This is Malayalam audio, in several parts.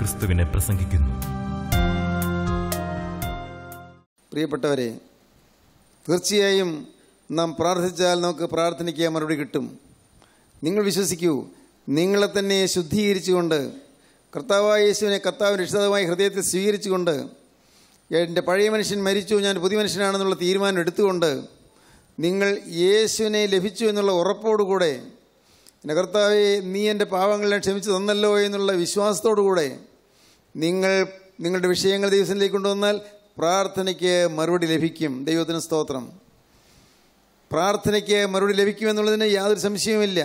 ക്രിസ്തുവിനെ പ്രസംഗിക്കുന്നു പ്രിയപ്പെട്ടവരെ തീർച്ചയായും നാം പ്രാർത്ഥിച്ചാൽ നമുക്ക് പ്രാർത്ഥനയ്ക്ക് മറുപടി കിട്ടും നിങ്ങൾ വിശ്വസിക്കൂ നിങ്ങളെ തന്നെ ശുദ്ധീകരിച്ചുകൊണ്ട് കർത്താവായ യേശുവിനെ കർത്താവ് ഇഷ്ടതമായി ഹൃദയത്തിൽ സ്വീകരിച്ചുകൊണ്ട് എൻ്റെ പഴയ മനുഷ്യൻ മരിച്ചു ഞാൻ പുതിയ മനുഷ്യനാണെന്നുള്ള തീരുമാനം എടുത്തുകൊണ്ട് നിങ്ങൾ യേശുവിനെ ലഭിച്ചു എന്നുള്ള ഉറപ്പോടുകൂടെ എൻ്റെ കർത്താവെ നീ എൻ്റെ പാവങ്ങളെ ക്ഷമിച്ചു തന്നല്ലോ എന്നുള്ള വിശ്വാസത്തോടു കൂടെ നിങ്ങൾ നിങ്ങളുടെ വിഷയങ്ങൾ ദൈവത്തിലേക്ക് കൊണ്ടുവന്നാൽ പ്രാർത്ഥനയ്ക്ക് മറുപടി ലഭിക്കും ദൈവത്തിന് സ്തോത്രം പ്രാർത്ഥനയ്ക്ക് മറുപടി എന്നുള്ളതിന് യാതൊരു സംശയവുമില്ല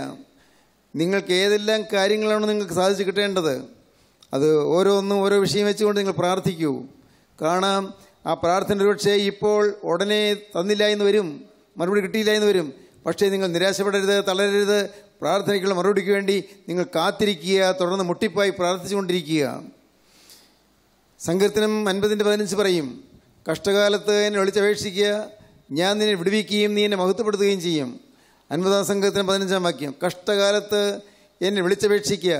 നിങ്ങൾക്ക് ഏതെല്ലാം കാര്യങ്ങളാണ് നിങ്ങൾക്ക് സാധിച്ചു കിട്ടേണ്ടത് അത് ഓരോന്നും ഓരോ വിഷയം വെച്ചുകൊണ്ട് നിങ്ങൾ പ്രാർത്ഥിക്കൂ കാണാം ആ പ്രാർത്ഥന ഒരുപക്ഷെ ഇപ്പോൾ ഉടനെ തന്നില്ല എന്ന് വരും മറുപടി കിട്ടിയില്ല എന്ന് വരും പക്ഷേ നിങ്ങൾ നിരാശപ്പെടരുത് തളരരുത് പ്രാർത്ഥനയ്ക്കുള്ള മറുപടിക്ക് വേണ്ടി നിങ്ങൾ കാത്തിരിക്കുക തുടർന്ന് മുട്ടിപ്പായി പ്രാർത്ഥിച്ചുകൊണ്ടിരിക്കുക സങ്കീർത്തനം അൻപതിൻ്റെ പതിനഞ്ച് പറയും കഷ്ടകാലത്ത് എന്നെ വിളിച്ചപേക്ഷിക്കുക ഞാൻ നിന്നെ വിടുവിക്കുകയും നീ എന്നെ മഹത്വപ്പെടുത്തുകയും ചെയ്യും അൻപതാം സംഘത്തിന് പതിനഞ്ചാം വാക്യം കഷ്ടകാലത്ത് എന്നെ വിളിച്ചപേക്ഷിക്കുക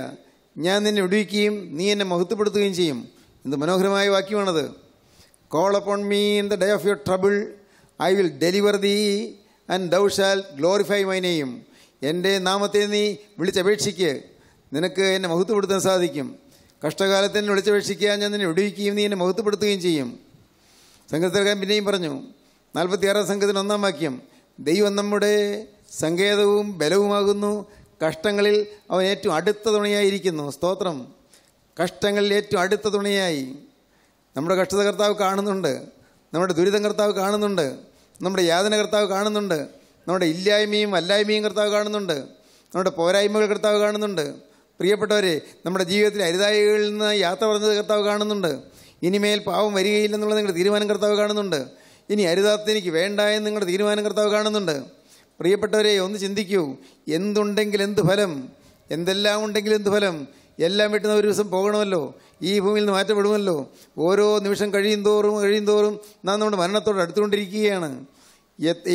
ഞാൻ നിന്നെ വിടുവിക്കുകയും നീ എന്നെ മഹത്വപ്പെടുത്തുകയും ചെയ്യും എന്ത് മനോഹരമായ വാക്യമാണത് call upon me in the day of your trouble I will deliver thee and thou shalt glorify my നെയ്യും എൻ്റെ നാമത്തെ നീ വിളിച്ചപേക്ഷിക്ക് നിനക്ക് എന്നെ മഹത്വപ്പെടുത്താൻ സാധിക്കും കഷ്ടകാലത്തിന് വിളിച്ചപേക്ഷിക്കാൻ ഞാൻ നിന്നെ വിടുവിക്കുകയും നീ എന്നെ മുഖത്തുപെടുത്തുകയും ചെയ്യും സംഘത്തിലേക്കാൻ പിന്നെയും പറഞ്ഞു നാൽപ്പത്തിയാറാം സംഘത്തിന് ഒന്നാം വാക്യം ദൈവം നമ്മുടെ സങ്കേതവും ബലവുമാകുന്നു കഷ്ടങ്ങളിൽ അവൻ ഏറ്റവും അടുത്ത തുണയായിരിക്കുന്നു സ്തോത്രം കഷ്ടങ്ങളിൽ ഏറ്റവും അടുത്ത തുണയായി നമ്മുടെ കഷ്ടത കർത്താവ് കാണുന്നുണ്ട് നമ്മുടെ ദുരിതം കർത്താവ് കാണുന്നുണ്ട് നമ്മുടെ യാതന കർത്താവ് കാണുന്നുണ്ട് നമ്മുടെ ഇല്ലായ്മയും അല്ലായ്മയും കർത്താവ് കാണുന്നുണ്ട് നമ്മുടെ പോരായ്മകൾ കർത്താവ് കാണുന്നുണ്ട് പ്രിയപ്പെട്ടവരെ നമ്മുടെ ജീവിതത്തിൽ അരുതായികളിൽ നിന്ന് യാത്ര പറഞ്ഞത് കർത്താവ് കാണുന്നുണ്ട് ഇനിമേൽ പാവം വരികയില്ലെന്നുള്ള നിങ്ങളുടെ തീരുമാനം കർത്താവ് കാണുന്നുണ്ട് ഇനി അരുതാത്ത എനിക്ക് വേണ്ട എന്ന് നിങ്ങളുടെ തീരുമാനം കർത്താവ് കാണുന്നുണ്ട് പ്രിയപ്പെട്ടവരെ ഒന്ന് ചിന്തിക്കൂ എന്തുണ്ടെങ്കിൽ എന്ത് ഫലം എന്തെല്ലാം ഉണ്ടെങ്കിൽ എന്ത് ഫലം എല്ലാം വിട്ടുന്ന ഒരു ദിവസം പോകണമല്ലോ ഈ ഭൂമിയിൽ നിന്ന് മാറ്റപ്പെടുമല്ലോ ഓരോ നിമിഷം കഴിയും തോറും കഴിയും തോറും നാം നമ്മുടെ മരണത്തോട് അടുത്തുകൊണ്ടിരിക്കുകയാണ്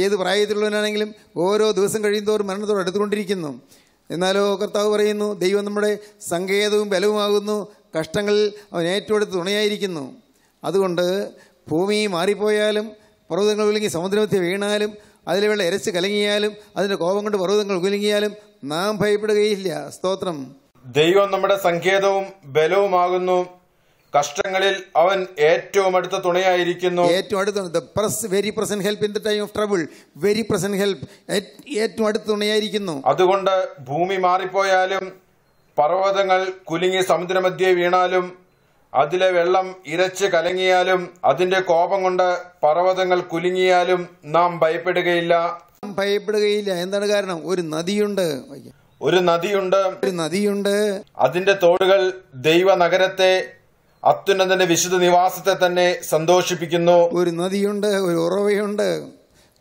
ഏത് പ്രായത്തിലുള്ളവനാണെങ്കിലും ഓരോ ദിവസം കഴിയും തോറും മരണത്തോട് അടുത്തുകൊണ്ടിരിക്കുന്നു എന്നാലോ കർത്താവ് പറയുന്നു ദൈവം നമ്മുടെ സങ്കേതവും ബലവുമാകുന്നു കഷ്ടങ്ങളിൽ അവൻ ഏറ്റവും തുണയായിരിക്കുന്നു അതുകൊണ്ട് ഭൂമി മാറിപ്പോയാലും പർവ്വതങ്ങൾ ഉലുങ്ങി സമുദ്രമധ്യ വീണാലും അതിലെ വെള്ള ഇരച്ച് കലങ്ങിയാലും അതിൻ്റെ കോപം കൊണ്ട് പർവ്വതങ്ങൾ ഉലുങ്ങിയാലും നാം ഭയപ്പെടുകയില്ല സ്തോത്രം ദൈവം നമ്മുടെ സങ്കേതവും ബലവുമാകുന്നു കഷ്ടങ്ങളിൽ അവൻ ഏറ്റവും അടുത്ത തുണയായിരിക്കുന്നു ഏറ്റവും അടുത്ത pres very present help in the time of trouble very present help ഏറ്റവും അടുത്ത തുണയായിരിക്കുന്നു അതുകൊണ്ട് ഭൂമി മാറിപ്പോയാലും പർവ്വതങ്ങൾ കുലുങ്ങി സമുദ്രമധ്യേ വീണാലും അതിലെ വെള്ളം ഇരച്ച് കലങ്ങിയാലും അതിന്റെ കോപം കൊണ്ട് പർവ്വതങ്ങൾ കുലുങ്ങിയാലും നാം ഭയപ്പെടുകയില്ല ഭയപ്പെടുകയില്ല എന്താണ് കാരണം ഒരു നദിയുണ്ട് ഒരു നദിയുണ്ട് ഒരു നദിയുണ്ട് അതിന്റെ തോടുകൾ ദൈവ നഗരത്തെ അത്യുന്നതന്റെ വിശുദ്ധ നിവാസത്തെ തന്നെ സന്തോഷിപ്പിക്കുന്നു ഒരു നദിയുണ്ട് ഒരു ഉറവയുണ്ട്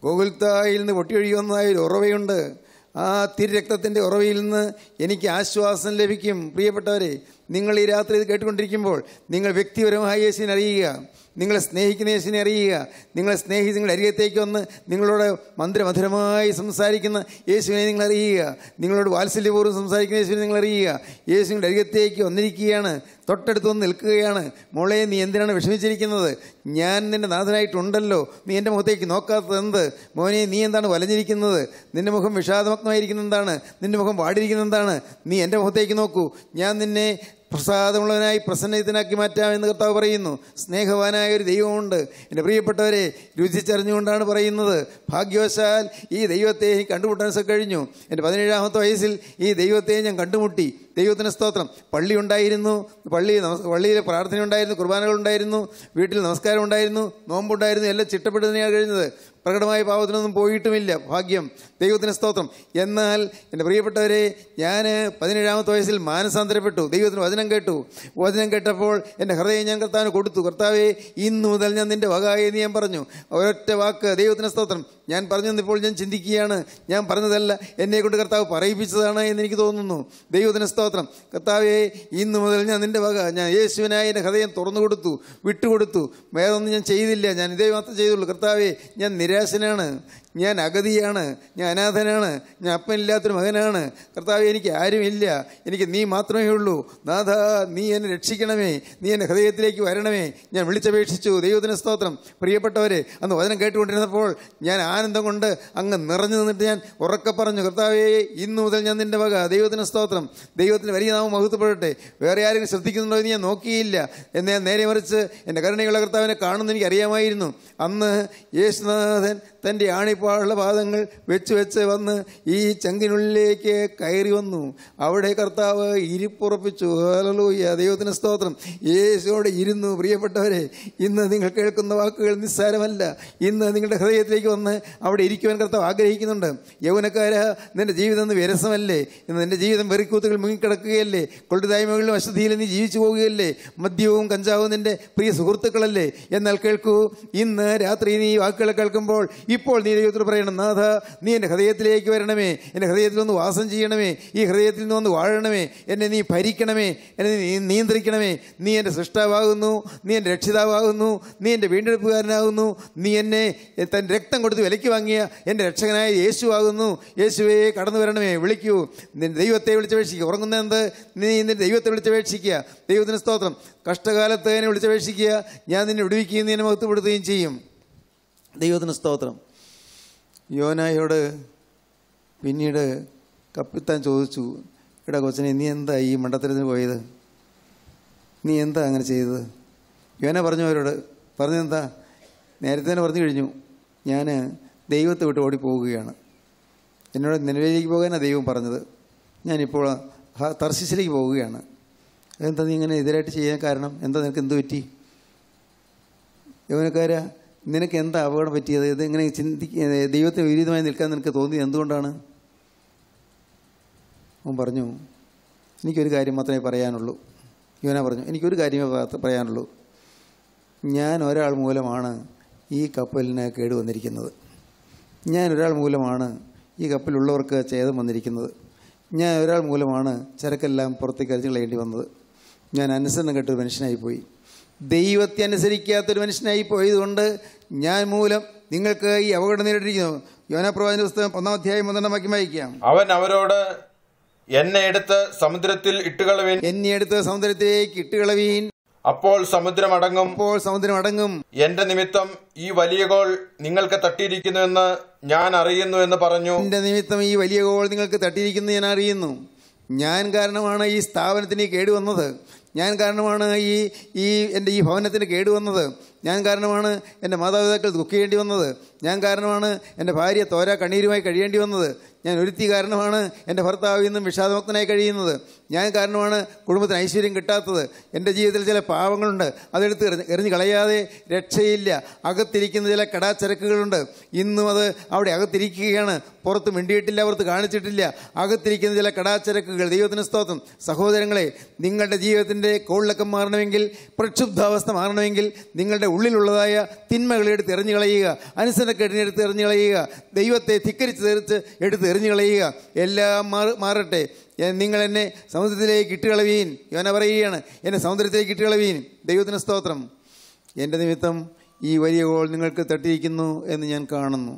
ഗോകുൽത്തായിൽ നിന്ന് പൊട്ടിയൊഴിയുന്നതായ ഒരു ഉറവയുണ്ട് ആ തിരുരക്തത്തിൻ്റെ ഉറവയിൽ നിന്ന് എനിക്ക് ആശ്വാസം ലഭിക്കും പ്രിയപ്പെട്ടവരെ നിങ്ങൾ ഈ രാത്രി ഇത് കേട്ടുകൊണ്ടിരിക്കുമ്പോൾ നിങ്ങൾ വ്യക്തിപരമായി യേശുവിനെ അറിയുക നിങ്ങളെ സ്നേഹിക്കുന്ന യേശുവിനെ അറിയുക നിങ്ങളെ സ്നേഹിച്ച് നിങ്ങളുടെ അരികത്തേക്ക് വന്ന് നിങ്ങളോട് മന്ത്രമധുരമായി സംസാരിക്കുന്ന യേശുവിനെ നിങ്ങൾ അറിയുക നിങ്ങളോട് വാത്സല്യപൂർവ്വം സംസാരിക്കുന്ന യേശുവിനെ നിങ്ങൾ അറിയുക യേശു അരികത്തേക്ക് വന്നിരിക്കുകയാണ് തൊട്ടടുത്ത് വന്ന് നിൽക്കുകയാണ് മോളെ നീ എന്തിനാണ് വിഷമിച്ചിരിക്കുന്നത് ഞാൻ നിൻ്റെ നാഥനായിട്ടുണ്ടല്ലോ നീ എൻ്റെ മുഖത്തേക്ക് നോക്കാത്തത് എന്ത് മോനെ നീ എന്താണ് വലഞ്ഞിരിക്കുന്നത് നിൻ്റെ മുഖം വിഷാദമഗ്നമായിരിക്കുന്ന എന്താണ് നിൻ്റെ മുഖം പാടിയിരിക്കുന്ന എന്താണ് നീ എൻ്റെ മുഖത്തേക്ക് നോക്കൂ ഞാൻ നിന്നെ പ്രസാദമുള്ളവനായി മാറ്റാം മാറ്റാമെന്ന് കർത്താവ് പറയുന്നു സ്നേഹവാനായ ഒരു ദൈവമുണ്ട് എൻ്റെ പ്രിയപ്പെട്ടവരെ രുചിച്ചറിഞ്ഞുകൊണ്ടാണ് പറയുന്നത് ഭാഗ്യവശാൽ ഈ ദൈവത്തെ എനിക്ക് കണ്ടുമുട്ടാൻ കഴിഞ്ഞു എൻ്റെ പതിനേഴാമത്തെ വയസ്സിൽ ഈ ദൈവത്തെ ഞാൻ കണ്ടുമുട്ടി ദൈവത്തിന് സ്തോത്രം പള്ളി ഉണ്ടായിരുന്നു പള്ളി പള്ളിയിൽ പ്രാർത്ഥന ഉണ്ടായിരുന്നു കുർബാനകൾ ഉണ്ടായിരുന്നു വീട്ടിൽ നമസ്കാരം ഉണ്ടായിരുന്നു നോമ്പുണ്ടായിരുന്നു എല്ലാം തന്നെയാണ് കഴിഞ്ഞത് പ്രകടമായ പാപത്തിനൊന്നും പോയിട്ടുമില്ല ഭാഗ്യം ദൈവത്തിൻ്റെ സ്തോത്രം എന്നാൽ എൻ്റെ പ്രിയപ്പെട്ടവരെ ഞാൻ പതിനേഴാമത്തെ വയസ്സിൽ മാനസാന്തരപ്പെട്ടു ദൈവത്തിന് വചനം കേട്ടു വചനം കേട്ടപ്പോൾ എൻ്റെ ഹൃദയം ഞാൻ കർത്താവിന് കൊടുത്തു കർത്താവെ ഇന്ന് മുതൽ ഞാൻ നിൻ്റെ വകായ എന്ന് ഞാൻ പറഞ്ഞു ഒരൊറ്റ വാക്ക് ദൈവത്തിൻ്റെ സ്തോത്രം ഞാൻ പറഞ്ഞെന്നിപ്പോൾ ഞാൻ ചിന്തിക്കുകയാണ് ഞാൻ പറഞ്ഞതല്ല എന്നെ കൊണ്ട് കർത്താവ് പറയിപ്പിച്ചതാണ് എന്ന് എനിക്ക് തോന്നുന്നു ദൈവത്തിൻ്റെ സ്തോത്രം കർത്താവെ ഇന്ന് മുതൽ ഞാൻ നിൻ്റെ വക ഞാൻ യേശുവിനായി എൻ്റെ ഹൃദയം തുറന്നു കൊടുത്തു വിട്ടുകൊടുത്തു വേറൊന്നും ഞാൻ ചെയ്തില്ല ഞാൻ ഇതേ മാത്രം ചെയ്തുള്ളൂ കർത്താവെ ഞാൻ നിരാശനാണ് ഞാൻ അഗതിയാണ് ഞാൻ അനാഥനാണ് ഞാൻ അപ്പനില്ലാത്തൊരു മകനാണ് കർത്താവ് എനിക്ക് ആരുമില്ല എനിക്ക് നീ മാത്രമേ ഉള്ളൂ നാഥ നീ എന്നെ രക്ഷിക്കണമേ നീ എൻ്റെ ഹൃദയത്തിലേക്ക് വരണമേ ഞാൻ വിളിച്ചപേക്ഷിച്ചു ദൈവത്തിന് സ്തോത്രം പ്രിയപ്പെട്ടവരെ അന്ന് വചനം കേട്ടുകൊണ്ടിരുന്നപ്പോൾ ഞാൻ ആനന്ദം കൊണ്ട് അങ്ങ് നിറഞ്ഞു നിന്നിട്ട് ഞാൻ ഉറക്കെ പറഞ്ഞു കർത്താവേ ഇന്ന് മുതൽ ഞാൻ നിൻ്റെ വക ദൈവത്തിന് സ്തോത്രം ദൈവത്തിന് വലിയ നാമം മഹത്വപ്പെടട്ടെ വേറെ ആരെങ്കിലും ശ്രദ്ധിക്കുന്നുണ്ടോ എന്ന് ഞാൻ നോക്കിയില്ല എന്നെ നേരെ മറിച്ച് എൻ്റെ കരുണയുള്ള കർത്താവിനെ കാണുമെന്ന് എനിക്ക് അറിയാമായിരുന്നു അന്ന് യേശുനാഥ ജഗന്നാഥൻ തൻ്റെ ആണിപ്പാടുള്ള പാദങ്ങൾ വെച്ച് വെച്ച് വന്ന് ഈ ചങ്കിനുള്ളിലേക്ക് കയറി വന്നു അവിടെ കർത്താവ് ഇരിപ്പുറപ്പിച്ചു ഹലലൂയ ദൈവത്തിന് സ്തോത്രം യേശുവോട് ഇരുന്നു പ്രിയപ്പെട്ടവരെ ഇന്ന് നിങ്ങൾ കേൾക്കുന്ന വാക്കുകൾ നിസ്സാരമല്ല ഇന്ന് നിങ്ങളുടെ ഹൃദയത്തിലേക്ക് വന്ന് അവിടെ ഇരിക്കുവാൻ കർത്താവ് ആഗ്രഹിക്കുന്നുണ്ട് യൗവനക്കാര നിൻ്റെ ജീവിതം ഒന്ന് വിരസമല്ലേ ഇന്ന് നിൻ്റെ ജീവിതം വെറിക്കൂത്തുകൾ മുങ്ങിക്കിടക്കുകയല്ലേ കൊള്ളുതായ്മകളിലും അശുദ്ധിയിലും നീ ജീവിച്ചു പോവുകയല്ലേ മദ്യവും കഞ്ചാവും നിൻ്റെ പ്രിയ സുഹൃത്തുക്കളല്ലേ എന്നാൽ കേൾക്കൂ ഇന്ന് രാത്രി നീ വാക്കുകൾ കേൾക്കുമ്പോൾ പറയുമ്പോൾ ഇപ്പോൾ നീ ദൈവത്തോട് പറയണം നാഥ നീ എൻ്റെ ഹൃദയത്തിലേക്ക് വരണമേ എൻ്റെ ഹൃദയത്തിൽ ഒന്ന് വാസം ചെയ്യണമേ ഈ ഹൃദയത്തിൽ നിന്ന് വന്ന് വാഴണമേ എന്നെ നീ ഭരിക്കണമേ എന്നെ നീ നിയന്ത്രിക്കണമേ നീ എൻ്റെ സൃഷ്ടാവാകുന്നു നീ എൻ്റെ രക്ഷിതാവാകുന്നു നീ എൻ്റെ വീണ്ടെടുപ്പുകാരനാകുന്നു നീ എന്നെ തൻ രക്തം കൊടുത്ത് വിലയ്ക്ക് വാങ്ങിയ എൻ്റെ രക്ഷകനായ യേശു ആകുന്നു യേശുവേ കടന്നു വരണമേ വിളിക്കൂ നിൻ്റെ ദൈവത്തെ വിളിച്ചപേക്ഷിക്കുക ഉറങ്ങുന്ന എന്ത് നീ നിൻ്റെ ദൈവത്തെ വിളിച്ചപേക്ഷിക്കുക ദൈവത്തിന് സ്തോത്രം കഷ്ടകാലത്ത് എന്നെ വിളിച്ചപേക്ഷിക്കുക ഞാൻ നിന്നെ വിടുവിക്കുകയും നിന്നെ മഹത്വപ്പെടുത്തുകയും ചെയ്യും ദൈവത്തിന് സ്തോത്രം യോനായോട് പിന്നീട് കപ്പിത്താൻ ചോദിച്ചു ഇവിടെ കൊച്ചനെ നീ എന്താ ഈ മണ്ടത്തരത്തിന് പോയത് നീ എന്താ അങ്ങനെ ചെയ്തത് യോന പറഞ്ഞു അവരോട് പറഞ്ഞെന്താ നേരത്തെ തന്നെ പറഞ്ഞു കഴിഞ്ഞു ഞാൻ ദൈവത്തെ വിട്ട് ഓടിപ്പോവുകയാണ് എന്നോട് നിലവിലേക്ക് പോകാനാണ് ദൈവം പറഞ്ഞത് ഞാനിപ്പോൾ തർശിച്ചിലേക്ക് പോവുകയാണ് എന്താ നീ ഇങ്ങനെ എതിരായിട്ട് ചെയ്യാൻ കാരണം എന്താ നിനക്ക് എന്ത് പറ്റി യോനക്കാരാ നിനക്ക് എന്താ അപകടം പറ്റിയത് ഇത് ഇങ്ങനെ ചിന്തിക്ക ദൈവത്തിന് വിപരീതമായി നിൽക്കാൻ നിനക്ക് തോന്നിയത് എന്തുകൊണ്ടാണ് അവൻ പറഞ്ഞു എനിക്കൊരു കാര്യം മാത്രമേ പറയാനുള്ളൂ യുവന പറഞ്ഞു എനിക്കൊരു കാര്യമേ പറയാനുള്ളൂ ഞാൻ ഒരാൾ മൂലമാണ് ഈ കപ്പലിന് കേട് വന്നിരിക്കുന്നത് ഞാൻ ഒരാൾ മൂലമാണ് ഈ കപ്പലുള്ളവർക്ക് ചേതം വന്നിരിക്കുന്നത് ഞാൻ ഒരാൾ മൂലമാണ് ചരക്കെല്ലാം പുറത്തേക്ക് അരിച്ചു കളയേണ്ടി വന്നത് ഞാൻ അനുസരണം കെട്ടൊരു മനുഷ്യനായിപ്പോയി ദൈവത്തെ അനുസരിക്കാത്ത ഒരു മനുഷ്യനായി പോയതുകൊണ്ട് ഞാൻ മൂലം നിങ്ങൾക്ക് ഈ അപകടം നേരിട്ടിരിക്കുന്നു യോനപ്രവാചന പുസ്തകം ഒന്നാം അധ്യായം വാക്യം വായിക്കാം അവൻ അവരോട് എന്നെ എടുത്ത് സമുദ്രത്തിൽ ഇട്ടുകളവീൻ എന്നെ എടുത്ത് സമുദ്രത്തിലേക്ക് ഇട്ടുകളവീൻ അപ്പോൾ സമുദ്രം അടങ്ങും അപ്പോൾ സമുദ്രം അടങ്ങും എന്റെ നിമിത്തം ഈ വലിയ ഗോൾ നിങ്ങൾക്ക് തട്ടിയിരിക്കുന്നുവെന്ന് ഞാൻ അറിയുന്നു എന്ന് പറഞ്ഞു എന്റെ നിമിത്തം ഈ വലിയ ഗോൾ നിങ്ങൾക്ക് തട്ടിയിരിക്കുന്നു ഞാൻ അറിയുന്നു ഞാൻ കാരണമാണ് ഈ സ്ഥാപനത്തിന് കേടുവന്നത് ഞാൻ കാരണമാണ് ഈ ഈ എൻ്റെ ഈ ഭവനത്തിന് കേടുവന്നത് ഞാൻ കാരണമാണ് എൻ്റെ മാതാപിതാക്കൾ ദുഃഖിക്കേണ്ടി വന്നത് ഞാൻ കാരണമാണ് എൻ്റെ ഭാര്യ തോരാ കണ്ണീരുമായി കഴിയേണ്ടി വന്നത് ഞാൻ ഒരുത്തി കാരണമാണ് എൻ്റെ ഭർത്താവ് ഇന്നും വിഷാദമുക്തനായി കഴിയുന്നത് ഞാൻ കാരണമാണ് കുടുംബത്തിന് ഐശ്വര്യം കിട്ടാത്തത് എൻ്റെ ജീവിതത്തിൽ ചില പാവങ്ങളുണ്ട് അതെടുത്ത് എറിഞ്ഞ് കളയാതെ രക്ഷയില്ല അകത്തിരിക്കുന്ന ചില കടാച്ചരക്കുകളുണ്ട് ഇന്നും അത് അവിടെ അകത്തിരിക്കുകയാണ് പുറത്ത് മിണ്ടിയിട്ടില്ല പുറത്ത് കാണിച്ചിട്ടില്ല അകത്തിരിക്കുന്ന ചില കടാച്ചരക്കുകൾ ദൈവത്തിന് സ്തോത്രം സഹോദരങ്ങളെ നിങ്ങളുടെ ജീവിതത്തിൻ്റെ കോളിലൊക്കെ മാറണമെങ്കിൽ പ്രക്ഷുബ്ധാവസ്ഥ മാറണമെങ്കിൽ നിങ്ങളുടെ ഉള്ളിലുള്ളതായ തിന്മകളെ എടുത്ത് എറിഞ്ഞു കളയുക അനുസരണക്കെട്ടിനെ എടുത്ത് എറിഞ്ഞു കളയുക ദൈവത്തെ ധിക്കരിച്ച് തെറിച്ച് എടുത്ത് എറിഞ്ഞു കളയുക എല്ലാം മാറി മാറട്ടെ നിങ്ങൾ എന്നെ സമുദ്രത്തിലേക്ക് ഇട്ടുകളവീൻ യോന പറയുകയാണ് എന്നെ സമുദ്രത്തിലേക്ക് ഇട്ടുകളവീൻ ദൈവത്തിന് സ്തോത്രം എൻ്റെ നിമിത്തം ഈ വലിയ ഗോൾ നിങ്ങൾക്ക് തട്ടിയിരിക്കുന്നു എന്ന് ഞാൻ കാണുന്നു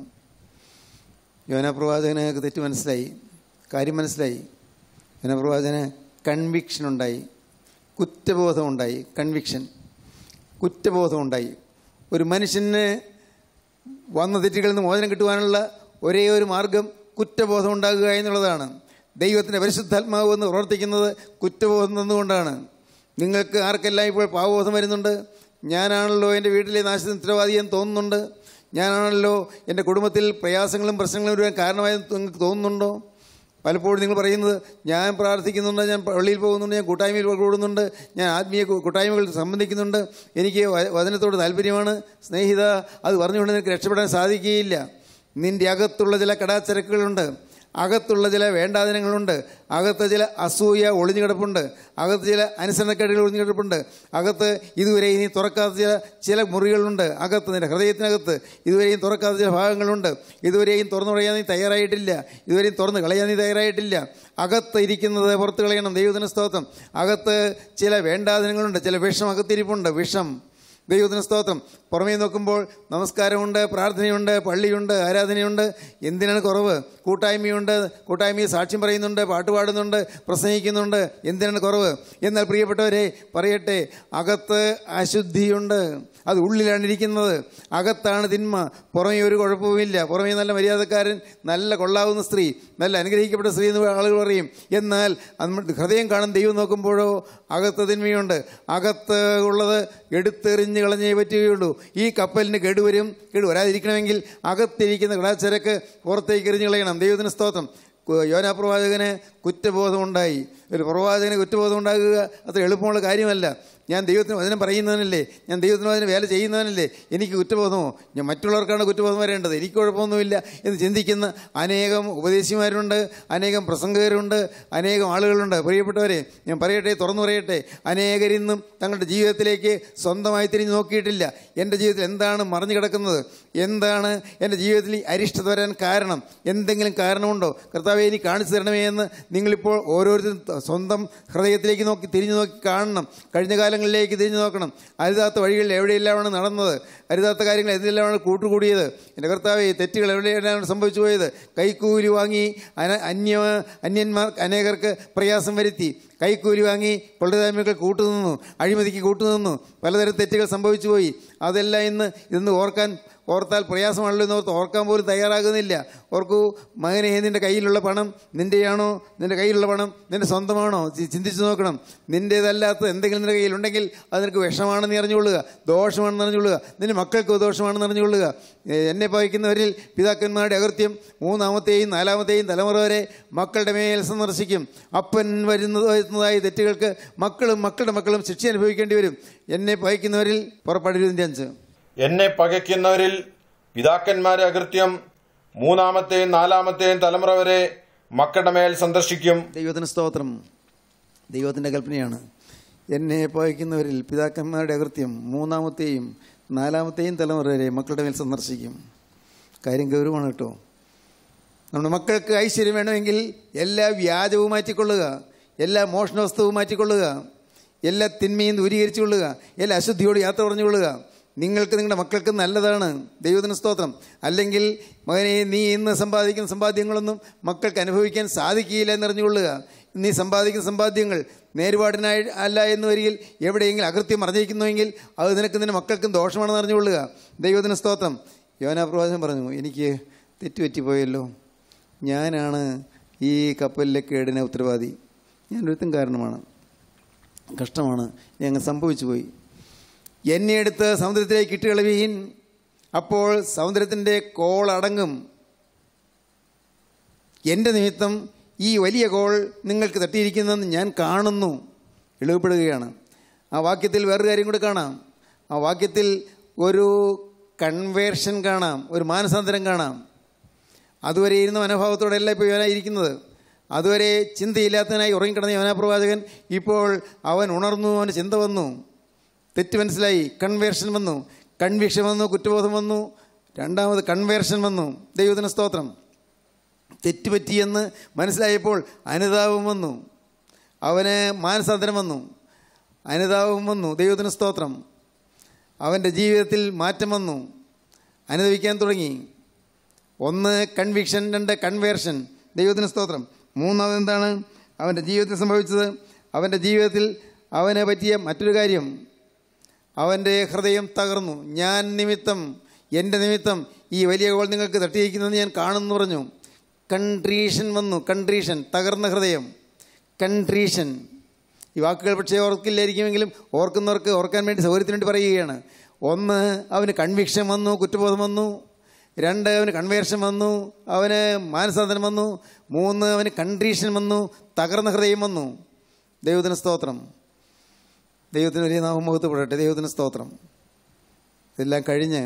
യോന പ്രവാചകന് തെറ്റ് മനസ്സിലായി കാര്യം മനസ്സിലായി യോന പ്രവാചകന് കൺവിക്ഷൻ ഉണ്ടായി കുറ്റബോധം ഉണ്ടായി കൺവിക്ഷൻ കുറ്റബോധം ഉണ്ടായി ഒരു മനുഷ്യന് വന്ന തെറ്റുകളിൽ നിന്ന് മോചനം കിട്ടുവാനുള്ള ഒരേ ഒരു മാർഗം കുറ്റബോധം ഉണ്ടാകുക എന്നുള്ളതാണ് ദൈവത്തിൻ്റെ പരിശുദ്ധാത്മാവ് എന്ന് പ്രവർത്തിക്കുന്നത് കുറ്റബോധം തന്നുകൊണ്ടാണ് നിങ്ങൾക്ക് ആർക്കെല്ലാം ഇപ്പോൾ പാവബോധം വരുന്നുണ്ട് ഞാനാണല്ലോ എൻ്റെ വീട്ടിലെ നാശത്തിന് ഉത്തരവാദി എന്ന് തോന്നുന്നുണ്ട് ഞാനാണല്ലോ എൻ്റെ കുടുംബത്തിൽ പ്രയാസങ്ങളും പ്രശ്നങ്ങളും വരുവാൻ കാരണമായി നിങ്ങൾക്ക് തോന്നുന്നുണ്ടോ പലപ്പോഴും നിങ്ങൾ പറയുന്നത് ഞാൻ പ്രാർത്ഥിക്കുന്നുണ്ട് ഞാൻ പള്ളിയിൽ പോകുന്നുണ്ട് ഞാൻ കൂട്ടായ്മയിൽ കൂടുന്നുണ്ട് ഞാൻ ആത്മീയ കൂട്ടായ്മകളിൽ സംബന്ധിക്കുന്നുണ്ട് എനിക്ക് വചനത്തോട് താല്പര്യമാണ് സ്നേഹിത അത് പറഞ്ഞുകൊണ്ട് നിനക്ക് രക്ഷപ്പെടാൻ സാധിക്കുകയില്ല നിൻ്റെ അകത്തുള്ള ചില കടാച്ചരക്കുകളുണ്ട് അകത്തുള്ള ചില വേണ്ടാദിനങ്ങളുണ്ട് അകത്ത് ചില അസൂയ ഒളിഞ്ഞു കിടപ്പുണ്ട് അകത്ത് ചില അനുസരണക്കേടുകൾ ഒളിഞ്ഞു കിടപ്പുണ്ട് അകത്ത് ഇതുവരെ ഇനി തുറക്കാത്ത ചില ചില മുറികളുണ്ട് അകത്ത് നിൻ്റെ ഹൃദയത്തിനകത്ത് ഇതുവരെയും തുറക്കാത്ത ചില ഭാഗങ്ങളുണ്ട് ഇതുവരെയും തുറന്നു കളയാൻ നീ തയ്യാറായിട്ടില്ല ഇതുവരെയും തുറന്ന് കളയാൻ നീ തയ്യാറായിട്ടില്ല അകത്ത് ഇരിക്കുന്നത് പുറത്ത് കളയണം ദൈവത്തിന് സ്തോത്രം അകത്ത് ചില വേണ്ടാദിനങ്ങളുണ്ട് ചില വിഷം അകത്തിരിപ്പുണ്ട് വിഷം ദൈവത്തിന് സ്തോത്രം പുറമേ നോക്കുമ്പോൾ നമസ്കാരമുണ്ട് പ്രാർത്ഥനയുണ്ട് പള്ളിയുണ്ട് ആരാധനയുണ്ട് എന്തിനാണ് കുറവ് കൂട്ടായ്മയുണ്ട് കൂട്ടായ്മയെ സാക്ഷ്യം പറയുന്നുണ്ട് പാട്ടുപാടുന്നുണ്ട് പ്രസംഗിക്കുന്നുണ്ട് എന്തിനാണ് കുറവ് എന്നാൽ പ്രിയപ്പെട്ടവരെ പറയട്ടെ അകത്ത് അശുദ്ധിയുണ്ട് അത് ഉള്ളിലാണ് ഇരിക്കുന്നത് അകത്താണ് തിന്മ പുറമേ ഒരു കുഴപ്പവുമില്ല പുറമേ നല്ല മര്യാദക്കാരൻ നല്ല കൊള്ളാവുന്ന സ്ത്രീ നല്ല അനുഗ്രഹിക്കപ്പെട്ട സ്ത്രീ എന്ന് ആളുകൾ പറയും എന്നാൽ ഹൃദയം കാണാൻ ദൈവം നോക്കുമ്പോഴോ അകത്ത് തിന്മയുണ്ട് അകത്ത് ഉള്ളത് എടുത്തെറിഞ്ഞ് കളഞ്ഞേ പറ്റുകയുള്ളൂ ഈ കപ്പലിന് കേടുവരും കേടുവരാതിരിക്കണമെങ്കിൽ അകത്തിരിക്കുന്ന കടാച്ചരക്ക് പുറത്തേക്ക് എറിഞ്ഞ് കളയണം ദൈവത്തിന് സ്തോത്രം യോനാപ്രവാചകന് കുറ്റബോധമുണ്ടായി ഒരു പ്രവാചകന് കുറ്റബോധം ഉണ്ടാകുക അത്ര എളുപ്പമുള്ള കാര്യമല്ല ഞാൻ ദൈവത്തിന് വചനം പറയുന്നവനല്ലേ ഞാൻ ദൈവത്തിന് വചനം വേല ചെയ്യുന്നവനല്ലേ എനിക്ക് കുറ്റബോധമോ ഞാൻ മറ്റുള്ളവർക്കാണ് കുറ്റബോധം വരേണ്ടത് എനിക്ക് കുഴപ്പമൊന്നുമില്ല എന്ന് ചിന്തിക്കുന്ന അനേകം ഉപദേശിമാരുണ്ട് അനേകം പ്രസംഗകരുണ്ട് അനേകം ആളുകളുണ്ട് പ്രിയപ്പെട്ടവരെ ഞാൻ പറയട്ടെ തുറന്നു പറയട്ടെ അനേകരിന്നും തങ്ങളുടെ ജീവിതത്തിലേക്ക് സ്വന്തമായി തിരിഞ്ഞു നോക്കിയിട്ടില്ല എൻ്റെ ജീവിതത്തിൽ എന്താണ് മറിഞ്ഞു കിടക്കുന്നത് എന്താണ് എൻ്റെ ജീവിതത്തിൽ അരിഷ്ടത വരാൻ കാരണം എന്തെങ്കിലും കാരണമുണ്ടോ കർത്താവ് ഇനി കാണിച്ചു തരണമേ എന്ന് നിങ്ങളിപ്പോൾ ഓരോരുത്തരും സ്വന്തം ഹൃദയത്തിലേക്ക് നോക്കി തിരിഞ്ഞു നോക്കി കാണണം കഴിഞ്ഞ കാലങ്ങളിലേക്ക് തിരിഞ്ഞു നോക്കണം അരുതാത്ത വഴികളിൽ എവിടെയെല്ലാമാണ് നടന്നത് അരുതാത്ത കാര്യങ്ങൾ എന്തെല്ലാമാണ് കൂട്ടുകൂടിയത് എൻ്റെ കർത്താവ് തെറ്റുകൾ എവിടെയെല്ലാമാണ് സംഭവിച്ചു പോയത് കൈക്കൂലി വാങ്ങി അന അന്യ അന്യന്മാർ അനേകർക്ക് പ്രയാസം വരുത്തി കൈക്കൂലി വാങ്ങി കൊള്ളതായ്മകൾ കൂട്ടുനിന്നു അഴിമതിക്ക് കൂട്ടുനിന്നു പലതരം തെറ്റുകൾ സംഭവിച്ചു പോയി അതെല്ലാം ഇന്ന് ഇതൊന്ന് ഓർക്കാൻ ഓർത്താൽ പ്രയാസമാണല്ലോ എന്ന് ഓർത്ത് ഓർക്കാൻ പോലും തയ്യാറാകുന്നില്ല ഓർക്കൂ മകനെ നിൻ്റെ കയ്യിലുള്ള പണം നിൻ്റെയാണോ നിൻ്റെ കയ്യിലുള്ള പണം നിൻ്റെ സ്വന്തമാണോ ചിന്തിച്ചു നോക്കണം നിൻ്റേതല്ലാത്ത എന്തെങ്കിലും നിൻ്റെ കയ്യിലുണ്ടെങ്കിൽ അത് നിനക്ക് വിഷമാണെന്ന് അറിഞ്ഞുകൊള്ളുക ദോഷമാണെന്ന് അറിഞ്ഞുകൊള്ളുക നിൻ്റെ മക്കൾക്ക് ദോഷമാണെന്ന് അറിഞ്ഞുകൊള്ളുക എന്നെ ഭവിക്കുന്നവരിൽ പിതാക്കന്മാരുടെ അകൃത്യം മൂന്നാമത്തെയും നാലാമത്തെയും തലമുറ വരെ മക്കളുടെ മേൽ സന്ദർശിക്കും അപ്പൻ വരുന്നത് വരുന്നതായ തെറ്റുകൾക്ക് മക്കളും മക്കളുടെ മക്കളും ശിക്ഷ അനുഭവിക്കേണ്ടി വരും എന്നെ ഭയക്കുന്നവരിൽ പുറപ്പെടുന്നതിൻ്റെ അഞ്ച് എന്നെ പകയ്ക്കുന്നവരിൽ പിതാക്കന്മാരെ അകൃത്യം മൂന്നാമത്തെയും നാലാമത്തെയും തലമുറ വരെ മക്കളുടെ മേൽ സന്ദർശിക്കും ദൈവത്തിന് സ്തോത്രം ദൈവത്തിൻ്റെ കൽപ്പനയാണ് എന്നെ പകയ്ക്കുന്നവരിൽ പിതാക്കന്മാരുടെ അകൃത്യം മൂന്നാമത്തെയും നാലാമത്തെയും തലമുറ വരെ മക്കളുടെ മേൽ സന്ദർശിക്കും കാര്യം ഗൗരവമാണ് കേട്ടോ നമ്മുടെ മക്കൾക്ക് ഐശ്വര്യം വേണമെങ്കിൽ എല്ലാ വ്യാജവും മാറ്റിക്കൊള്ളുക എല്ലാ മോഷണ വസ്തുവും മാറ്റിക്കൊള്ളുക എല്ലാ തിന്മയും ദൂരീകരിച്ചു കൊള്ളുക എല്ലാ അശുദ്ധിയോട് യാത്ര പറഞ്ഞുകൊള്ളുക നിങ്ങൾക്ക് നിങ്ങളുടെ മക്കൾക്ക് നല്ലതാണ് ദൈവത്തിന് സ്തോത്രം അല്ലെങ്കിൽ മകനെ നീ ഇന്ന് സമ്പാദിക്കുന്ന സമ്പാദ്യങ്ങളൊന്നും മക്കൾക്ക് അനുഭവിക്കാൻ സാധിക്കുകയില്ല എന്നറിഞ്ഞുകൊള്ളുക നീ സമ്പാദിക്കുന്ന സമ്പാദ്യങ്ങൾ നേരുപാടിനായി അല്ല എന്ന് വരികിൽ എവിടെയെങ്കിലും അകൃത്യം അറിഞ്ഞിരിക്കുന്നുവെങ്കിൽ അത് നിനക്ക് നിന്റെ മക്കൾക്കും ദോഷമാണെന്ന് അറിഞ്ഞുകൊള്ളുക ദൈവത്തിന് സ്തോത്രം യോനാ പറഞ്ഞു എനിക്ക് തെറ്റുപറ്റിപ്പോയല്ലോ ഞാനാണ് ഈ കപ്പലിലെ കേടിനെ ഉത്തരവാദി ഞാനൊരുത്തും കാരണമാണ് കഷ്ടമാണ് ഞങ്ങൾ സംഭവിച്ചു പോയി എന്നെ എടുത്ത് സമുദ്രത്തിലേക്ക് ഇട്ട് അപ്പോൾ സമുദ്രത്തിൻ്റെ കോളടങ്ങും എൻ്റെ നിമിത്തം ഈ വലിയ കോൾ നിങ്ങൾക്ക് തട്ടിയിരിക്കുന്നതെന്ന് ഞാൻ കാണുന്നു ഇളിവപ്പെടുകയാണ് ആ വാക്യത്തിൽ വേറൊരു കാര്യം കൂടി കാണാം ആ വാക്യത്തിൽ ഒരു കൺവേർഷൻ കാണാം ഒരു മാനസാന്തരം കാണാം അതുവരെ ഇരുന്ന മനോഭാവത്തോടെ അല്ല ഇപ്പോൾ ഇരിക്കുന്നത് അതുവരെ ചിന്തയില്ലാത്തതിനായി ഉറങ്ങിക്കിടന്ന യവനാ പ്രവാചകൻ ഇപ്പോൾ അവൻ ഉണർന്നു അവന് ചിന്ത വന്നു തെറ്റ് മനസ്സിലായി കൺവേർഷൻ വന്നു കൺവിക്ഷൻ വന്നു കുറ്റബോധം വന്നു രണ്ടാമത് കൺവേർഷൻ വന്നു ദൈവത്തിന് സ്തോത്രം തെറ്റുപറ്റിയെന്ന് മനസ്സിലായപ്പോൾ അനുതാപം വന്നു അവന് മാനസാന്തരം വന്നു അനുതാപം വന്നു ദൈവത്തിന് സ്തോത്രം അവൻ്റെ ജീവിതത്തിൽ മാറ്റം വന്നു അനുദവിക്കാൻ തുടങ്ങി ഒന്ന് കൺവിക്ഷൻ രണ്ട് കൺവേർഷൻ ദൈവത്തിന് സ്തോത്രം മൂന്നാമത് എന്താണ് അവൻ്റെ ജീവിതത്തിൽ സംഭവിച്ചത് അവൻ്റെ ജീവിതത്തിൽ അവനെ പറ്റിയ മറ്റൊരു കാര്യം അവൻ്റെ ഹൃദയം തകർന്നു ഞാൻ നിമിത്തം എൻ്റെ നിമിത്തം ഈ വലിയ ഗോൾ നിങ്ങൾക്ക് തട്ടിയിരിക്കുന്നതെന്ന് ഞാൻ കാണുമെന്ന് പറഞ്ഞു കൺട്രീഷൻ വന്നു കൺട്രീഷൻ തകർന്ന ഹൃദയം കൺട്രീഷൻ ഈ വാക്കുകൾ പക്ഷേ ഓർക്കില്ലായിരിക്കുമെങ്കിലും ഓർക്കുന്നവർക്ക് ഓർക്കാൻ വേണ്ടി സൗകര്യത്തിന് വേണ്ടി പറയുകയാണ് ഒന്ന് അവന് കൺവിക്ഷൻ വന്നു കുറ്റബോധം വന്നു രണ്ട് അവന് കൺവേർഷൻ വന്നു അവന് മാനസാന്തരം വന്നു മൂന്ന് അവന് കൺട്രീഷൻ വന്നു തകർന്ന ഹൃദയം വന്നു ദൈവത്തിന് സ്തോത്രം ദൈവത്തിന് ഒരേ നാമം മുഖത്തുപെടട്ടെ ദൈവത്തിന് സ്തോത്രം ഇതെല്ലാം കഴിഞ്ഞ്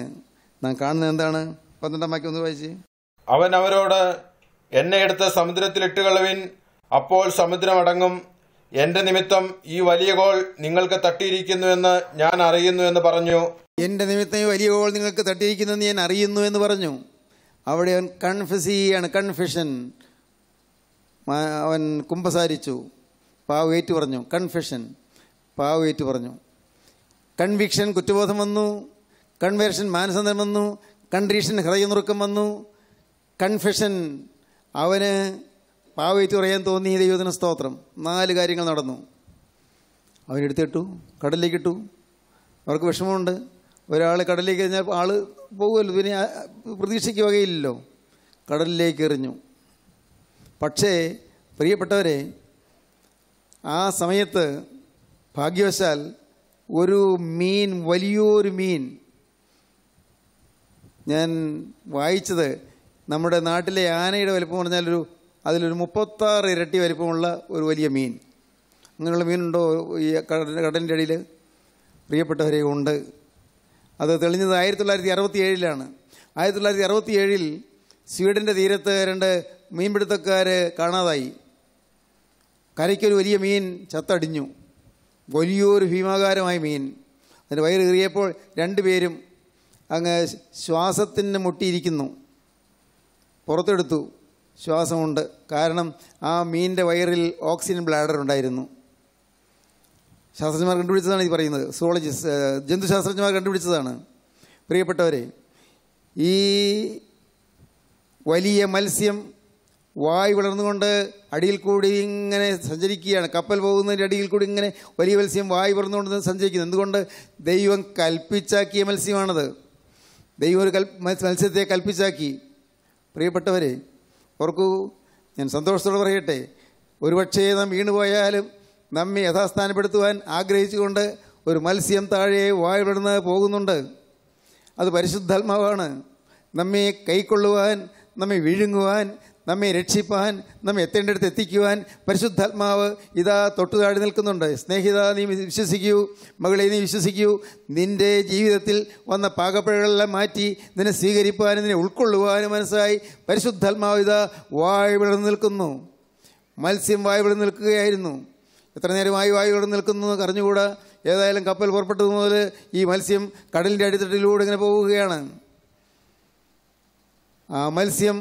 നാം കാണുന്നത് എന്താണ് പന്ത്രണ്ടാം വാക്യം ഒന്ന് വായിച്ച് അവൻ അവരോട് എന്നെ എടുത്ത് സമുദ്രത്തിൽ ഇട്ടുകളവിൻ അപ്പോൾ സമുദ്രമടങ്ങും എന്റെ നിമിത്തം ഈ വലിയ ഗോൾ നിങ്ങൾക്ക് തട്ടിയിരിക്കുന്നു എന്ന് ഞാൻ അറിയുന്നു എന്ന് പറഞ്ഞു എന്റെ നിമിത്തം ഈ വലിയ ഗോൾ നിങ്ങൾക്ക് തട്ടിയിരിക്കുന്നു എന്ന് ഞാൻ അറിയുന്നു എന്ന് പറഞ്ഞു അവിടെ അവൻ കൺഫ്യൂസ് ചെയ്യുകയാണ് കൺഫ്യൂഷൻ അവൻ കുമ്പസാരിച്ചു ഏറ്റു പറഞ്ഞു കൺഫ്യൂഷൻ പാവേറ്റ് പറഞ്ഞു കൺവിക്ഷൻ കുറ്റബോധം വന്നു കൺവേർഷൻ മാനസന്ധനം വന്നു കൺട്രീഷൻ ഹൃദയനുറുക്കം വന്നു കൺഫെഷൻ അവന് പാവേറ്റ് പറയാൻ തോന്നി ദൈവത്തിന് സ്തോത്രം നാല് കാര്യങ്ങൾ നടന്നു അവനെടുത്തിട്ടു കടലിലേക്കിട്ടു അവർക്ക് വിഷമമുണ്ട് ഒരാൾ കടലിലേക്ക് എറിഞ്ഞാൽ ആൾ പോകുമല്ലോ പിന്നെ പ്രതീക്ഷിക്കുകയില്ലല്ലോ കടലിലേക്ക് എറിഞ്ഞു പക്ഷേ പ്രിയപ്പെട്ടവരെ ആ സമയത്ത് ഭാഗ്യവശാൽ ഒരു മീൻ വലിയൊരു മീൻ ഞാൻ വായിച്ചത് നമ്മുടെ നാട്ടിലെ ആനയുടെ വലിപ്പം പറഞ്ഞാൽ ഒരു അതിലൊരു മുപ്പത്താറ് ഇരട്ടി വലിപ്പമുള്ള ഒരു വലിയ മീൻ അങ്ങനെയുള്ള മീനുണ്ടോ ഈ കടലിൻ്റെ അടിയിൽ പ്രിയപ്പെട്ടവരെ ഉണ്ട് അത് തെളിഞ്ഞത് ആയിരത്തി തൊള്ളായിരത്തി അറുപത്തി ഏഴിലാണ് ആയിരത്തി തൊള്ളായിരത്തി അറുപത്തി ഏഴിൽ സ്വീഡൻ്റെ തീരത്ത് രണ്ട് മീൻപിടുത്തക്കാർ കാണാതായി കരയ്ക്കൊരു വലിയ മീൻ ചത്തടിഞ്ഞു വലിയൊരു ഭീമാകാരമായി മീൻ അതിന് വയറ് കീറിയപ്പോൾ രണ്ടുപേരും അങ്ങ് ശ്വാസത്തിന് മുട്ടിയിരിക്കുന്നു പുറത്തെടുത്തു ശ്വാസമുണ്ട് കാരണം ആ മീനിൻ്റെ വയറിൽ ഓക്സിജൻ ബ്ലാഡർ ഉണ്ടായിരുന്നു ശാസ്ത്രജ്ഞന്മാർ കണ്ടുപിടിച്ചതാണ് ഇത് പറയുന്നത് സോളജിസ്റ്റ് ജന്തുശാസ്ത്രജ്ഞന്മാർ കണ്ടുപിടിച്ചതാണ് പ്രിയപ്പെട്ടവരെ ഈ വലിയ മത്സ്യം വായ് വിളർന്നുകൊണ്ട് അടിയിൽ കൂടി ഇങ്ങനെ സഞ്ചരിക്കുകയാണ് കപ്പൽ പോകുന്നതിൻ്റെ അടിയിൽ കൂടി ഇങ്ങനെ വലിയ മത്സ്യം വായ് വിളർന്നുകൊണ്ട് സഞ്ചരിക്കുന്നു എന്തുകൊണ്ട് ദൈവം കൽപ്പിച്ചാക്കിയ മത്സ്യമാണത് ദൈവം ഒരു കൽ മത്സ്യത്തെ കൽപ്പിച്ചാക്കി പ്രിയപ്പെട്ടവരെ ഓർക്കൂ ഞാൻ സന്തോഷത്തോടെ പറയട്ടെ ഒരുപക്ഷേ നാം വീണുപോയാലും നമ്മെ യഥാസ്ഥാനപ്പെടുത്തുവാൻ ആഗ്രഹിച്ചുകൊണ്ട് ഒരു മത്സ്യം താഴെ വായവിടുന്ന് പോകുന്നുണ്ട് അത് പരിശുദ്ധാത്മാവാണ് നമ്മെ കൈക്കൊള്ളുവാൻ നമ്മെ വിഴുങ്ങുവാൻ നമ്മെ രക്ഷിപ്പാൻ നമ്മെ എത്തേണ്ടടുത്ത് എത്തിക്കുവാൻ പരിശുദ്ധാത്മാവ് ഇതാ തൊട്ടുതാടി നിൽക്കുന്നുണ്ട് സ്നേഹിത നീ വിശ്വസിക്കൂ മകളെ നീ വിശ്വസിക്കൂ നിൻ്റെ ജീവിതത്തിൽ വന്ന പാകപ്പഴകളെല്ലാം മാറ്റി നിന്നെ സ്വീകരിപ്പാനും നിന്നെ ഉൾക്കൊള്ളുവാനും മനസ്സായി പരിശുദ്ധാത്മാവ് ഇതാ വായു വിളർന്നു നിൽക്കുന്നു മത്സ്യം വായു വിളർന്നു നിൽക്കുകയായിരുന്നു എത്ര നേരമായി വായു വിളർന്നു നിൽക്കുന്നു എന്ന് അറിഞ്ഞുകൂടാ ഏതായാലും കപ്പൽ പുറപ്പെട്ടത് മുതൽ ഈ മത്സ്യം കടലിൻ്റെ അടിത്തട്ടിലൂടെ ഇങ്ങനെ പോവുകയാണ് ആ മത്സ്യം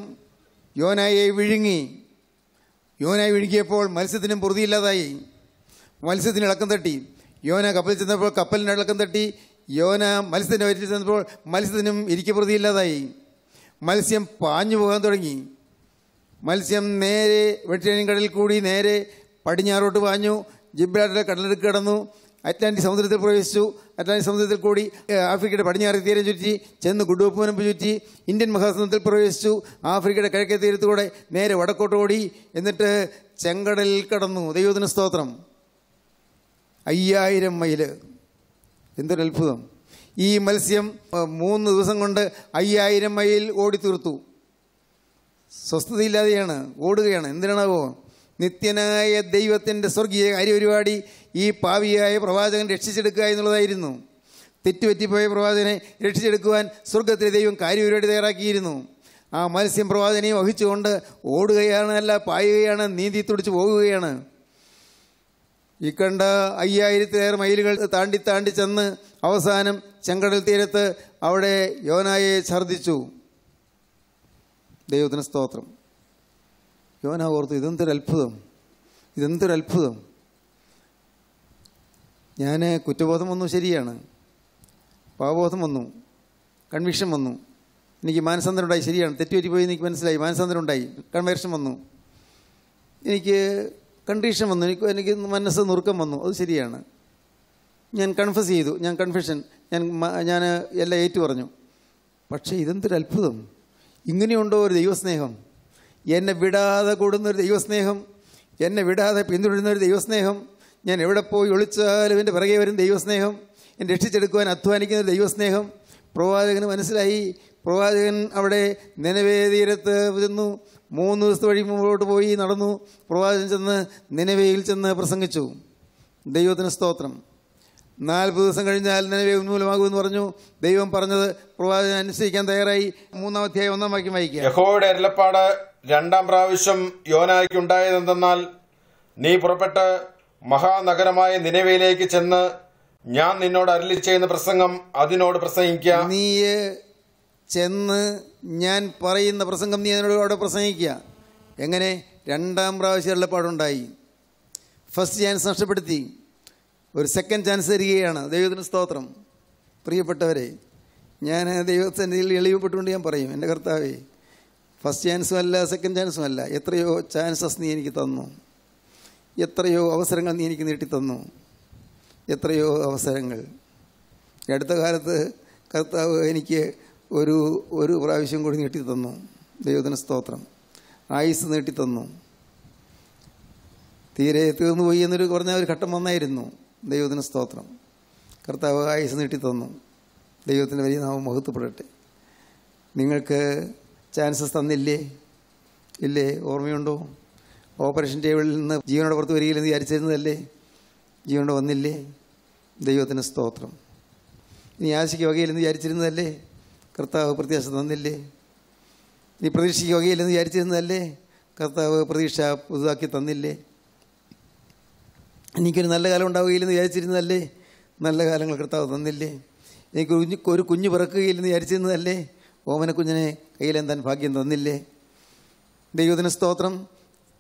യോനായെ വിഴുങ്ങി യോനായി വിഴുങ്ങിയപ്പോൾ മത്സ്യത്തിനും പൊറുതിയില്ലാതായി മത്സ്യത്തിന് ഇളക്കം തട്ടി യോന കപ്പലിൽ ചെന്നപ്പോൾ കപ്പലിന് ഇളക്കം തട്ടി യോന മത്സ്യത്തിൻ്റെ വയറ്റിൽ ചെന്നപ്പോൾ മത്സ്യത്തിനും ഇരിക്കപ്രതിയില്ലാതായി മത്സ്യം പാഞ്ഞു പോകാൻ തുടങ്ങി മത്സ്യം നേരെ വെട്ടിയൻ കടലിൽ കൂടി നേരെ പടിഞ്ഞാറോട്ട് പാഞ്ഞു ജിബ്രാട്ടിലെ കടലെടുക്ക് കടന്നു അറ്റ്ലാന്റിക് സമുദ്രത്തിൽ പ്രവേശിച്ചു അറ്റ്ലാന്റിക് സമുദ്രത്തിൽ കൂടി ആഫ്രിക്കയുടെ പടിഞ്ഞാറ് തീരം ചുറ്റി ചെന്ന് ഗുഡൂപ്പ് മുനമ്പ് ചുറ്റി ഇന്ത്യൻ മഹാസമുദ്രത്തിൽ പ്രവേശിച്ചു ആഫ്രിക്കയുടെ കിഴക്കേ തീരത്തുകൂടെ നേരെ വടക്കോട്ടോടി എന്നിട്ട് ചെങ്കടലിൽ കടന്നു ദൈവത്തിന് സ്തോത്രം അയ്യായിരം മൈല് എന്തൊരു അത്ഭുതം ഈ മത്സ്യം മൂന്ന് ദിവസം കൊണ്ട് അയ്യായിരം മൈൽ ഓടി തീർത്തു സ്വസ്ഥതയില്ലാതെയാണ് ഓടുകയാണ് എന്തിനാണാവോ നിത്യനായ ദൈവത്തിൻ്റെ സ്വർഗീയ കാര്യപരിപാടി ഈ പാവിയായ പ്രവാചകൻ രക്ഷിച്ചെടുക്കുക എന്നുള്ളതായിരുന്നു തെറ്റുപറ്റിപ്പോയ പ്രവാചകനെ രക്ഷിച്ചെടുക്കുവാൻ സ്വർഗത്തിലെ ദൈവം കാര്യപരിപാടി തയ്യാറാക്കിയിരുന്നു ആ മത്സ്യം പ്രവാചനെ വഹിച്ചുകൊണ്ട് ഓടുകയാണ് അല്ല പായുകയാണ് നീന്തി തുടിച്ച് പോകുകയാണ് ഈ കണ്ട അയ്യായിരത്തിലേറെ മൈലുകൾ താണ്ടി താണ്ടി ചെന്ന് അവസാനം ചെങ്കടൽ തീരത്ത് അവിടെ യോനായെ ഛർദിച്ചു ദൈവത്തിന് സ്തോത്രം യോന ഓർത്തു ഇതെന്തൊരത്ഭുതം ഇതെന്തൊരത്ഭുതം ഞാൻ കുറ്റബോധം വന്നു ശരിയാണ് പാവബോധം വന്നു കൺവിക്ഷൻ വന്നു എനിക്ക് മാനസാന്തരം ഉണ്ടായി ശരിയാണ് തെറ്റുപറ്റിപ്പോയി എനിക്ക് മനസ്സിലായി മാനസാന്തരം ഉണ്ടായി കൺവേർഷൻ വന്നു എനിക്ക് കണ്ടീഷൻ വന്നു എനിക്ക് എനിക്ക് മനസ്സ് നുറുക്കം വന്നു അത് ശരിയാണ് ഞാൻ കൺഫസ് ചെയ്തു ഞാൻ കൺഫ്യൂഷൻ ഞാൻ ഞാൻ എല്ലാം ഏറ്റു പറഞ്ഞു പക്ഷേ ഇതെന്തൊരു അത്ഭുതം ഇങ്ങനെയുണ്ടോ ഒരു ദൈവസ്നേഹം എന്നെ വിടാതെ കൂടുന്നൊരു ദൈവസ്നേഹം എന്നെ വിടാതെ പിന്തുടരുന്നൊരു ദൈവസ്നേഹം ഞാൻ എവിടെ പോയി ഒളിച്ചാലും എൻ്റെ പിറകെ വരും ദൈവസ്നേഹം എന്നെ രക്ഷിച്ചെടുക്കുവാൻ അധ്വാനിക്കുന്ന ദൈവസ്നേഹം പ്രവാചകന് മനസ്സിലായി പ്രവാചകൻ അവിടെ നിലവേ ചെന്നു മൂന്ന് ദിവസത്തെ വഴി മുമ്പോട്ട് പോയി നടന്നു പ്രവാചകൻ ചെന്ന് നിലവേയിൽ ചെന്ന് പ്രസംഗിച്ചു ദൈവത്തിന് സ്തോത്രം നാൽപ്പത് ദിവസം കഴിഞ്ഞാൽ നിലവേ ഉന്മൂലമാകുമെന്ന് പറഞ്ഞു ദൈവം പറഞ്ഞത് പ്രവാചകൻ അനുസരിക്കാൻ തയ്യാറായി മൂന്നാം അധ്യായം ഒന്നാം വാക്യം വായിക്കുക രണ്ടാം പ്രാവശ്യം യോനായ്ക്കുണ്ടായതെന്തെന്നാൽ നീ പുറപ്പെട്ട് മഹാനഗരമായ നിലവിലേക്ക് ചെന്ന് ഞാൻ നിന്നോട് അരളി ചെയ്യുന്ന പ്രസംഗം അതിനോട് പ്രസംഗിക്ക നീ ചെന്ന് ഞാൻ പറയുന്ന പ്രസംഗം നീ അതിനോട് അവിടെ പ്രസംഗിക്കുക എങ്ങനെ രണ്ടാം പ്രാവശ്യം വെള്ളപ്പാടുണ്ടായി ഫസ്റ്റ് ചാൻസ് നഷ്ടപ്പെടുത്തി ഒരു സെക്കൻഡ് ചാൻസ് തരികയാണ് ദൈവത്തിന് സ്തോത്രം പ്രിയപ്പെട്ടവരെ ഞാൻ ദൈവത്തിൻ്റെ എളിവപ്പെട്ടുകൊണ്ട് ഞാൻ പറയും എൻ്റെ കർത്താവേ ഫസ്റ്റ് ചാൻസും അല്ല സെക്കൻഡ് ചാൻസും അല്ല എത്രയോ ചാൻസസ് നീ എനിക്ക് തന്നു എത്രയോ അവസരങ്ങൾ നീ എനിക്ക് നീട്ടി തന്നു എത്രയോ അവസരങ്ങൾ അടുത്ത കാലത്ത് കർത്താവ് എനിക്ക് ഒരു ഒരു പ്രാവശ്യം കൂടി നീട്ടി തന്നു ദൈവത്തിന് സ്തോത്രം ആയുസ് നീട്ടി തന്നു തീരെ തീർന്നുപോയി എന്നൊരു കുറഞ്ഞ ഒരു ഘട്ടം വന്നായിരുന്നു ദൈവത്തിന് സ്തോത്രം കർത്താവ് ആയുസ് നീട്ടി തന്നു വലിയ നാമം മഹത്വപ്പെടട്ടെ നിങ്ങൾക്ക് ചാൻസസ് തന്നില്ലേ ഇല്ലേ ഓർമ്മയുണ്ടോ ഓപ്പറേഷൻ ടേബിളിൽ നിന്ന് ജീവനോട് പുറത്ത് വരികയില്ലെന്ന് വിചാരിച്ചിരുന്നതല്ലേ ജീവനോട് വന്നില്ലേ ദൈവത്തിന് സ്തോത്രം നീ ആശയ്ക്ക് വകയില്ലെന്ന് വിചാരിച്ചിരുന്നതല്ലേ കർത്താവ് പ്രത്യാശ തന്നില്ലേ നീ പ്രതീക്ഷയ്ക്ക് വകയില്ലെന്ന് വിചാരിച്ചിരുന്നതല്ലേ കർത്താവ് പ്രതീക്ഷ പുതുതാക്കി തന്നില്ലേ എനിക്കൊരു നല്ല കാലം ഉണ്ടാവുകയില്ലെന്ന് വിചാരിച്ചിരുന്നതല്ലേ നല്ല കാലങ്ങൾ കർത്താവ് തന്നില്ലേ എനിക്ക് ഒരു കുഞ്ഞ് പിറക്കുകയില്ലെന്ന് വിചാരിച്ചിരുന്നതല്ലേ ഓമനക്കുഞ്ഞിനെ കയ്യിലെന്താൻ ഭാഗ്യം തന്നില്ലേ ദൈവത്തിന് സ്തോത്രം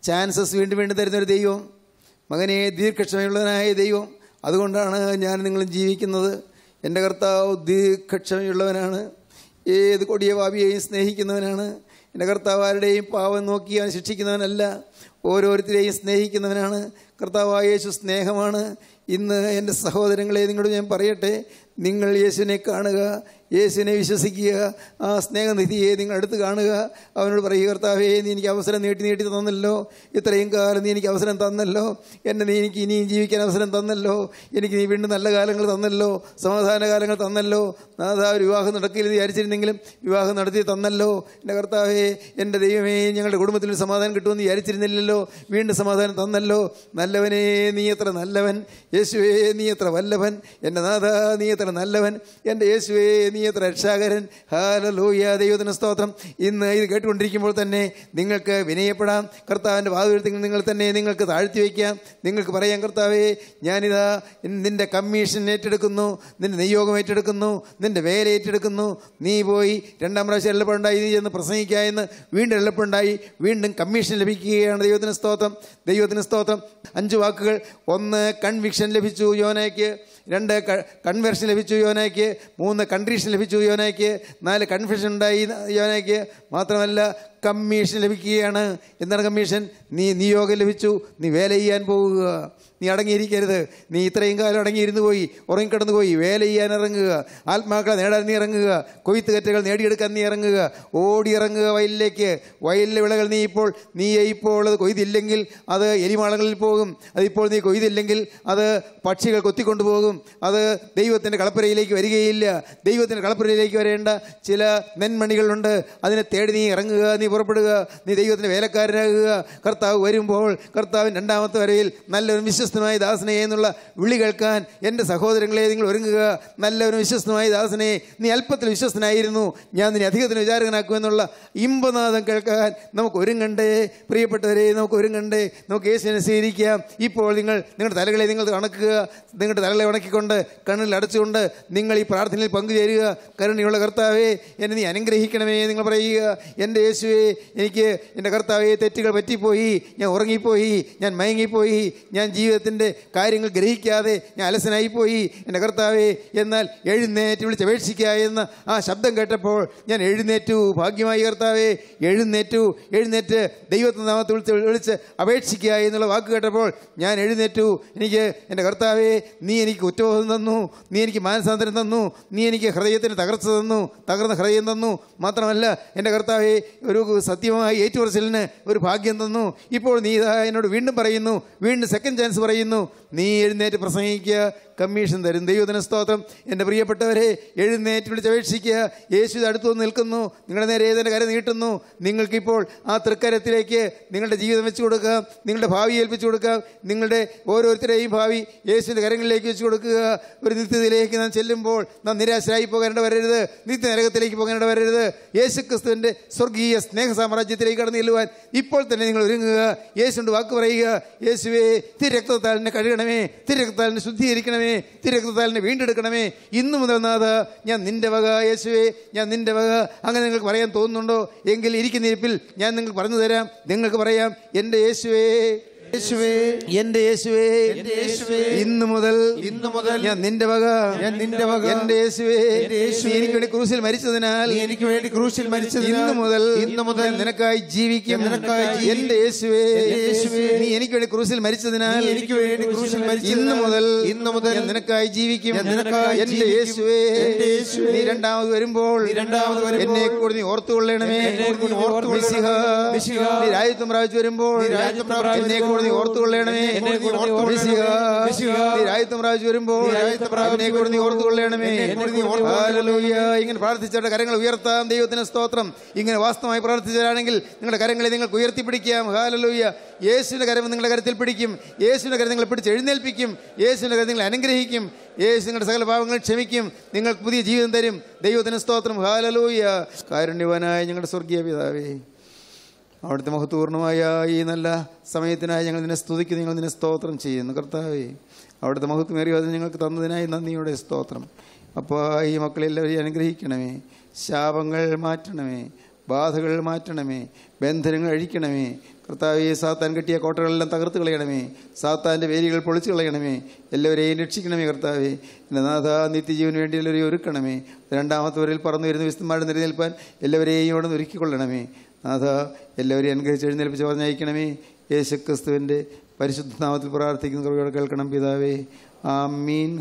ചാൻസസ് വീണ്ടും വീണ്ടും തരുന്നൊരു ദൈവം മകനെ ദീർഘക്ഷമയുള്ളവനായ ദൈവം അതുകൊണ്ടാണ് ഞാൻ നിങ്ങൾ ജീവിക്കുന്നത് എൻ്റെ കർത്താവ് ദീർഘക്ഷമയുള്ളവനാണ് ഏത് കൊടിയ ഭാവിയെയും സ്നേഹിക്കുന്നവനാണ് എൻ്റെ കർത്താവ് ആരുടെയും പാവം നോക്കി അവൻ ശിക്ഷിക്കുന്നവനല്ല ഓരോരുത്തരെയും സ്നേഹിക്കുന്നവനാണ് കർത്താവായ യേശു സ്നേഹമാണ് ഇന്ന് എൻ്റെ സഹോദരങ്ങളെ നിങ്ങളോട് ഞാൻ പറയട്ടെ നിങ്ങൾ യേശുവിനെ കാണുക യേശുവിനെ വിശ്വസിക്കുക ആ സ്നേഹനിധിയെ നിങ്ങൾ അടുത്ത് കാണുക അവനോട് പറയുക കർത്താവേ നീ എനിക്ക് അവസരം നീട്ടി നീട്ടി തന്നല്ലോ ഇത്രയും കാലം നീ എനിക്ക് അവസരം തന്നല്ലോ എന്നെ നീ എനിക്ക് ഇനിയും ജീവിക്കാൻ അവസരം തന്നല്ലോ എനിക്ക് നീ വീണ്ടും നല്ല കാലങ്ങൾ തന്നല്ലോ സമാധാന കാലങ്ങൾ തന്നല്ലോ നാഥാ ഒരു വിവാഹം നടക്കില്ല വിചാരിച്ചിരുന്നെങ്കിലും വിവാഹം നടത്തി തന്നല്ലോ എൻ്റെ കർത്താവേ എൻ്റെ ദൈവമേ ഞങ്ങളുടെ കുടുംബത്തിൽ ഒരു സമാധാനം കിട്ടുമെന്ന് വിചാരിച്ചിരുന്നില്ലല്ലോ വീണ്ടും സമാധാനം തന്നല്ലോ നല്ലവനേ നീ എത്ര നല്ലവൻ യേശുവേ നീ എത്ര വല്ലവൻ എൻ്റെ നാഥ നീ എത്ര നല്ലവൻ എൻ്റെ യേശുവേ നീ ആത്മീയത രക്ഷാകരൻ ഹാലലൂയ ദൈവത്തിന് സ്തോത്രം ഇന്ന് ഇത് കേട്ടുകൊണ്ടിരിക്കുമ്പോൾ തന്നെ നിങ്ങൾക്ക് വിനയപ്പെടാം കർത്താവിൻ്റെ വാതുവെടുത്തിൽ നിങ്ങൾ തന്നെ നിങ്ങൾക്ക് താഴ്ത്തി വയ്ക്കാം നിങ്ങൾക്ക് പറയാം കർത്താവേ ഞാനിതാ നിൻ്റെ കമ്മീഷൻ ഏറ്റെടുക്കുന്നു നിൻ്റെ നിയോഗം ഏറ്റെടുക്കുന്നു നിൻ്റെ വേല ഏറ്റെടുക്കുന്നു നീ പോയി രണ്ടാം പ്രാവശ്യം എളുപ്പമുണ്ടായി നീ ചെന്ന് പ്രസംഗിക്കാമെന്ന് വീണ്ടും എളുപ്പമുണ്ടായി വീണ്ടും കമ്മീഷൻ ലഭിക്കുകയാണ് ദൈവത്തിന് സ്തോത്രം ദൈവത്തിന് സ്തോത്രം അഞ്ച് വാക്കുകൾ ഒന്ന് കൺവിക്ഷൻ ലഭിച്ചു യോനയ്ക്ക് രണ്ട് കൺവെർഷൻ ലഭിച്ചു യോനയ്ക്ക് മൂന്ന് കൺട്രീഷൻ ലഭിച്ചു യോനയ്ക്ക് നാല് കൺഫ്യൂഷൻ ഉണ്ടായി യോനയ്ക്ക് മാത്രമല്ല കമ്മീഷൻ ലഭിക്കുകയാണ് എന്താണ് കമ്മീഷൻ നീ നിയോഗം ലഭിച്ചു നീ വേല ചെയ്യാൻ പോകുക നീ അടങ്ങിയിരിക്കരുത് നീ ഇത്രയും കാലം അടങ്ങിയിരുന്നു പോയി ഉറങ്ങിക്കിടന്നു പോയി വേല ചെയ്യാൻ ഇറങ്ങുക ആത്മാക്കളെ നേടാൻ നീ ഇറങ്ങുക കൊയ്ത്തുകറ്റകൾ നേടിയെടുക്കാൻ നീ ഇറങ്ങുക ഓടിയിറങ്ങുക വയലിലേക്ക് വയലിലെ വിളകൾ നീ ഇപ്പോൾ നീ ഇപ്പോൾ ഉള്ളത് കൊയ്തില്ലെങ്കിൽ അത് എലിമാളങ്ങളിൽ പോകും അതിപ്പോൾ നീ കൊയ്തില്ലെങ്കിൽ അത് പക്ഷികൾ കൊത്തിക്കൊണ്ടുപോകും അത് ദൈവത്തിൻ്റെ കളപ്പുരയിലേക്ക് വരികയില്ല ദൈവത്തിൻ്റെ കളപ്പുരയിലേക്ക് വരേണ്ട ചില നെന്മണികളുണ്ട് അതിനെ തേടി നീ ഇറങ്ങുക നീ പുറപ്പെടുക നീ ദൈവത്തിന് വേലക്കാരനാകുക കർത്താവ് വരുമ്പോൾ കർത്താവിൻ രണ്ടാമത്തെ വരയിൽ നല്ലൊരു വിശ്വസ്തമായ ദാസനെ എന്നുള്ള വിളി കേൾക്കാൻ എൻ്റെ സഹോദരങ്ങളെ നിങ്ങൾ ഒരുങ്ങുക നല്ലൊരു വിശ്വസ്തമായ ദാസനെ നീ അല്പത്തിൽ വിശ്വസ്തനായിരുന്നു ഞാൻ നിന്നെ അധികത്തിന് വിചാരകനാക്കുമെന്നുള്ള ഇമ്പനാദം കേൾക്കാൻ നമുക്ക് ഒരുങ്ങണ്ടേ പ്രിയപ്പെട്ടവരെ നമുക്ക് ഒരുങ്ങണ്ടേ നമുക്ക് യേശുവിനെ സ്വീകരിക്കാം ഇപ്പോൾ നിങ്ങൾ നിങ്ങളുടെ തലകളെ നിങ്ങൾ കണക്കുക നിങ്ങളുടെ തലകളെ ഉണക്കിക്കൊണ്ട് കണ്ണിൽ അടച്ചുകൊണ്ട് നിങ്ങൾ ഈ പ്രാർത്ഥനയിൽ പങ്കുചേരുക കരുണിയുള്ള കർത്താവേ എന്നെ നീ അനുഗ്രഹിക്കണമേ നിങ്ങൾ പറയുക എൻ്റെ യേശുവെ കർത്താവേ എനിക്ക് എൻ്റെ കർത്താവേ തെറ്റുകൾ പറ്റിപ്പോയി ഞാൻ ഉറങ്ങിപ്പോയി ഞാൻ മയങ്ങിപ്പോയി ഞാൻ ജീവിതത്തിൻ്റെ കാര്യങ്ങൾ ഗ്രഹിക്കാതെ ഞാൻ അലസനായിപ്പോയി എൻ്റെ കർത്താവേ എന്നാൽ എഴുന്നേറ്റ് അപേക്ഷിക്കുക എന്ന ആ ശബ്ദം കേട്ടപ്പോൾ ഞാൻ എഴുന്നേറ്റു ഭാഗ്യമായി കർത്താവേ എഴുന്നേറ്റു എഴുന്നേറ്റ് ദൈവത്തിൻ്റെ നാമത്തെ വിളിച്ച് വിളിച്ച് അപേക്ഷിക്കുക എന്നുള്ള വാക്ക് കേട്ടപ്പോൾ ഞാൻ എഴുന്നേറ്റു എനിക്ക് എൻ്റെ കർത്താവേ നീ എനിക്ക് ഉറ്റബോധം തന്നു നീ എനിക്ക് മാനസാന്തരം തന്നു നീ എനിക്ക് ഹൃദയത്തിന് തകർച്ച തന്നു തകർന്ന ഹൃദയം തന്നു മാത്രമല്ല എൻ്റെ കർത്താവേ ഒരു സത്യമായി ഏറ്റുപറച്ചിലിന് ഒരു ഭാഗ്യം തന്നു ഇപ്പോൾ നീ എന്നോട് വീണ്ടും പറയുന്നു വീണ്ടും സെക്കൻഡ് ചാൻസ് പറയുന്നു നീ എഴുന്നേറ്റ് പ്രസംഗിക്കുക കമ്മീഷൻ തരും ദൈവദിന സ്തോത്രം എൻ്റെ പ്രിയപ്പെട്ടവരെ എഴുന്നേറ്റ് വിളിച്ചപേക്ഷിക്കുക യേശു അടുത്തു നിൽക്കുന്നു നിങ്ങളുടെ നേരെ ഏതിൻ്റെ കര നീട്ടുന്നു നിങ്ങൾക്കിപ്പോൾ ആ തൃക്കരത്തിലേക്ക് നിങ്ങളുടെ ജീവിതം വെച്ചു കൊടുക്കുക നിങ്ങളുടെ ഭാവി ഏൽപ്പിച്ചു കൊടുക്കുക നിങ്ങളുടെ ഓരോരുത്തരെയും ഭാവി യേശുവിൻ്റെ കരങ്ങളിലേക്ക് വെച്ചു കൊടുക്കുക ഒരു നിത്യതയിലേക്ക് നാം ചെല്ലുമ്പോൾ നാം നിരാശരായി പോകേണ്ട വരരുത് നിത്യനരകത്തിലേക്ക് പോകേണ്ട വരരുത് യേശു ക്രിസ്തുവിൻ്റെ സ്വർഗീയ സ്നേഹ സാമ്രാജ്യത്തിലേക്ക് കടന്നു ചെല്ലുവാൻ ഇപ്പോൾ തന്നെ നിങ്ങൾ ഒരുങ്ങുക യേശുണ്ട് വാക്ക് പറയുക യേശുവേ തിരക്തത്താലിനെ കഴുകണമേ തിരക്തത്താലിനെ ശുദ്ധീകരിക്കണമേ വീണ്ടെടുക്കണമേ തിരക്കുത്താലിനെ വീണ്ടെടുക്കണമേ ഇന്നു മുതൽ നാഥ ഞാൻ നിന്റെ വക യേശുവേ ഞാൻ നിന്റെ വക അങ്ങനെ നിങ്ങൾക്ക് പറയാൻ തോന്നുന്നുണ്ടോ എങ്കിൽ ഇരിക്കുന്ന ഇരിപ്പിൽ ഞാൻ നിങ്ങൾക്ക് പറഞ്ഞു തരാം നിങ്ങൾക്ക് പറയാം എൻ്റെ യേശുവേ യേശുവേ എന്റെ യേശുവേ ഇന്ന് മുതൽ ഇന്ന് മുതൽ ഞാൻ നിന്റെ വക ഞാൻ നിന്റെ വക എന്റെ യേശുവേ എനിക്ക് വേണ്ടി ക്രൂശിൽ മരിച്ചതിനാൽ എനിക്ക് വേണ്ടി ക്രൂശിൽ മരിച്ചത് ഇന്ന് മുതൽ ഇന്ന് മുതൽ നിനക്കായി ജീവിക്കും നിനക്കായി എന്റെ യേശുവേ നീ എനിക്ക് വേണ്ടി ക്രൂസിൽ മരിച്ചതിനാൽ എനിക്ക് വേണ്ടി ക്രൂസിൽ മരിച്ചു ഇന്ന് മുതൽ ഇന്ന് മുതൽ നിനക്കായി ജീവിക്കും നിനക്കായി എന്റെ യേശുവേ നീ രണ്ടാമത് വരുമ്പോൾ രണ്ടാമത് എന്നെ കൂടി നീ ഓർത്തുകൊള്ളണമേ നീ രാജ്യത്വം പ്രാപിച്ചു വരുമ്പോൾ എന്നെ കൂടി നീ കൊള്ളണമേ എന്നെ കൂടെ നീ രാജ്യത്വം വരുമ്പോൾ എന്നെ കൂടെ നീ കൊള്ളണമേ ഇങ്ങനെ പ്രാർത്ഥിച്ചവരുടെ കരങ്ങൾ ഉയർത്താം ദൈവത്തിന് സ്തോത്രം ഇങ്ങനെ വാസ്തവമായി പ്രാർത്ഥിച്ചവരാണെങ്കിൽ നിങ്ങളുടെ കരങ്ങളെ നിങ്ങൾക്ക് ഉയർത്തിപ്പിടിക്കാം ഹാലലൂയ്യ യേശുവിൻ്റെ കരം നിങ്ങളുടെ കരത്തിൽ പിടിക്കും യേശുവിൻ്റെ കരം നിങ്ങളെ പിടിച്ച് എഴുന്നേൽപ്പിക്കും യേശുവിൻ്റെ കരം നിങ്ങളെ അനുഗ്രഹിക്കും യേശു നിങ്ങളുടെ സകല പാവങ്ങൾ ക്ഷമിക്കും നിങ്ങൾക്ക് പുതിയ ജീവിതം തരും ദൈവത്തിന് സ്തോത്രം ഹാലലൂയ്യ കാരുണ്യവനായ ഞങ്ങളുടെ സ്വർഗീയ പിതാവേ അവിടുത്തെ മഹത്വപൂർണ്ണമായ ഈ നല്ല സമയത്തിനായി ഞങ്ങൾ നിന്നെ സ്തുതിക്കുന്നു ഞങ്ങൾ നിന്നെ സ്തോത്രം ചെയ്യുന്നു കർത്താവേ അവിടുത്തെ മഹത്വമേറിയ അത് ഞങ്ങൾക്ക് തന്നതിനായി നന്ദിയുടെ സ്തോത്രം അപ്പോൾ ഈ മക്കളെല്ലാവരെയും അനുഗ്രഹിക്കണമേ ശാപങ്ങൾ മാറ്റണമേ ബാധകൾ മാറ്റണമേ ബന്ധനങ്ങൾ അഴിക്കണമേ ഈ സാത്താൻ കെട്ടിയ കോട്ടകളെല്ലാം തകർത്ത് കളയണമേ സാത്താൻ്റെ വേലികൾ പൊളിച്ചു കളയണമേ എല്ലാവരെയും രക്ഷിക്കണമേ കർത്താവേ എൻ്റെ നാഥ നിത്യജീവന് വേണ്ടി എല്ലാവരെയും ഒരുക്കണമേ രണ്ടാമത്തെ വരിൽ പറന്നു വരുന്ന വിശുദ്ധന്മാരുടെ നിലനിൽപ്പാൻ എല്ലാവരെയും ഇവിടെ ഒരുക്കിക്കൊള്ളണമേ നാഥ എല്ലാവരും അനുഗ്രഹിച്ച് എഴുന്നേൽപ്പിച്ച് പറഞ്ഞയക്കണമേ ക്രിസ്തുവിൻ്റെ പരിശുദ്ധനാമത്തിൽ പ്രാർത്ഥിക്കുന്ന കുറവുകൾ കേൾക്കണം പിതാവേ amen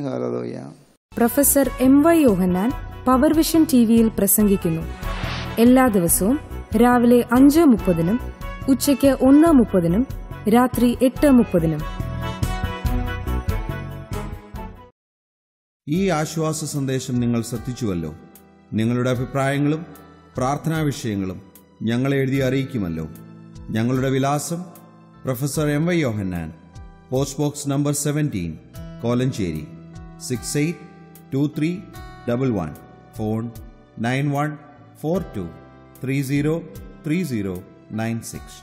professor M Y Yohannan power T വിയിൽ പ്രസംഗിക്കുന്നു എല്ലാ ദിവസവും രാവിലെ അഞ്ച് മുപ്പതിനും ഉച്ചയ്ക്ക് ഒന്ന് മുപ്പതിനും രാത്രി എട്ട് മുപ്പതിനും ഈ ആശ്വാസ സന്ദേശം നിങ്ങൾ ശ്രദ്ധിച്ചുവല്ലോ നിങ്ങളുടെ അഭിപ്രായങ്ങളും പ്രാർത്ഥനാ വിഷയങ്ങളും ഞങ്ങളെ എഴുതി അറിയിക്കുമല്ലോ ഞങ്ങളുടെ വിലാസം professor M Y Yohannan post box number seventeen Kolenchery six eight two three double one phone nine one four two three zero three zero nine six